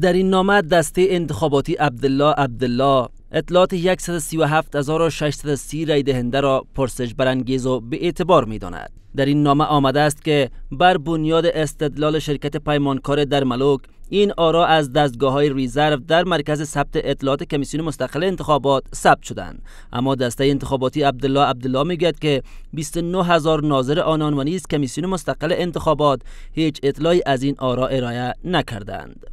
در این نامه دسته انتخاباتی عبدالله عبدالله اطلاعات 137630 رای دهنده را پرسش برانگیز و به اعتبار می داند. در این نامه آمده است که بر بنیاد استدلال شرکت پیمانکار در ملوک این آرا از دستگاه های ریزرو در مرکز ثبت اطلاعات کمیسیون مستقل انتخابات ثبت شدند اما دسته انتخاباتی عبدالله عبدالله میگوید که 29,000 هزار ناظر آنان و نیز کمیسیون مستقل انتخابات هیچ اطلاعی از این آرا ارائه نکردند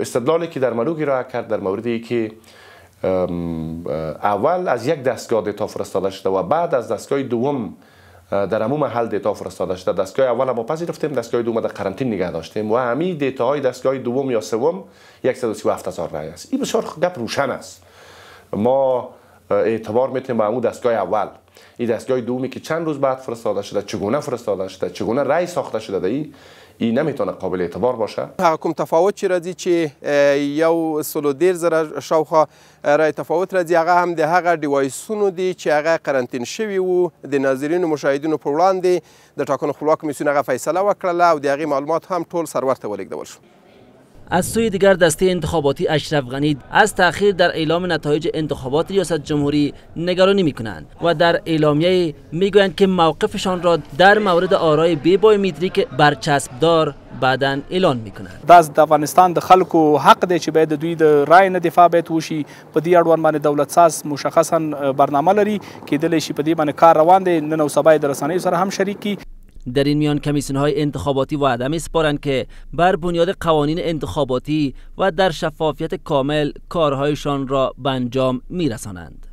استدلالی که در ملوگی ارائه کرد در موردی که اول از یک دستگاه دیتا فرستاده شده و بعد از دستگاه دوم در عموم محل دیتا فرستاده شده دستگاه اول ما پذیرفتیم دستگاه دوم در قرنطین نگه داشتیم و همین دیتا های دستگاه دوم یا سوم 137 هزار رای است این بسیار گپ روشن است ما اعتبار میتونیم به اون دستگاه اول این دستگاه دومی که چند روز بعد فرستاده شده چگونه فرستاده شده چگونه رأی ساخته شده این ای نمیتونه قابل اعتبار باشه حکم تفاوت چی راځي چې یو سلو زرا زره شاوخه رای تفاوت راځي هغه هم د هغه ډیوایسونو دی چې هغه قرنطین شوی و د ناظرینو مشاهدینو په وړاندې د ټاکنو خپلواک کمیسیون هغه فیصله وکړله او د معلومات هم ټول سرور ته ولیږدول شو از سوی دیگر دسته انتخاباتی اشرف غنی از تاخیر در اعلام نتایج انتخابات ریاست جمهوری نگرانی می و در اعلامیه می که موقفشان را در مورد آرای بیبای میدریک برچسب دار بعدا اعلان میکنند دا د افغانستان د خلکو حق دی چې باید دوی د رای نه دفاع باید وشي په دې اړوند باندې دولت ساز مشخصا برنامه لري کیدلی شي په دې باندې کار روان دی نن او سبا د رسنیو سره هم شریک کی در این میان کمیسیون های انتخاباتی و عدم اسپارند که بر بنیاد قوانین انتخاباتی و در شفافیت کامل کارهایشان را به انجام رسانند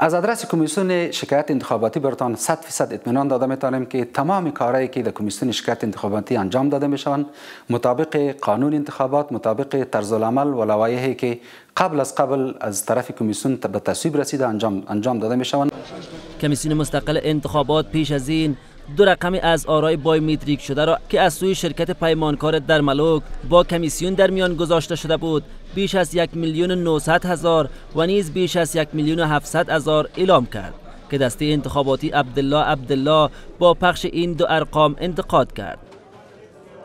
از ادرس کمیسیون شکایت انتخاباتی برتان 100 فیصد اطمینان داده میتانیم که تمام کارهایی که در کمیسیون شکایت انتخاباتی انجام داده میشوند مطابق قانون انتخابات مطابق طرز العمل و لوایحی که قبل از قبل از طرف کمیسیون به تصویب رسیده انجام انجام داده میشوند کمیسیون مستقل انتخابات پیش از این دو رقمی از آرای بای شده را که از سوی شرکت پیمانکار در ملوک با کمیسیون در میان گذاشته شده بود بیش از یک میلیون 900 هزار و نیز بیش از یک میلیون 700 هزار اعلام کرد که دسته انتخاباتی عبدالله عبدالله با پخش این دو ارقام انتقاد کرد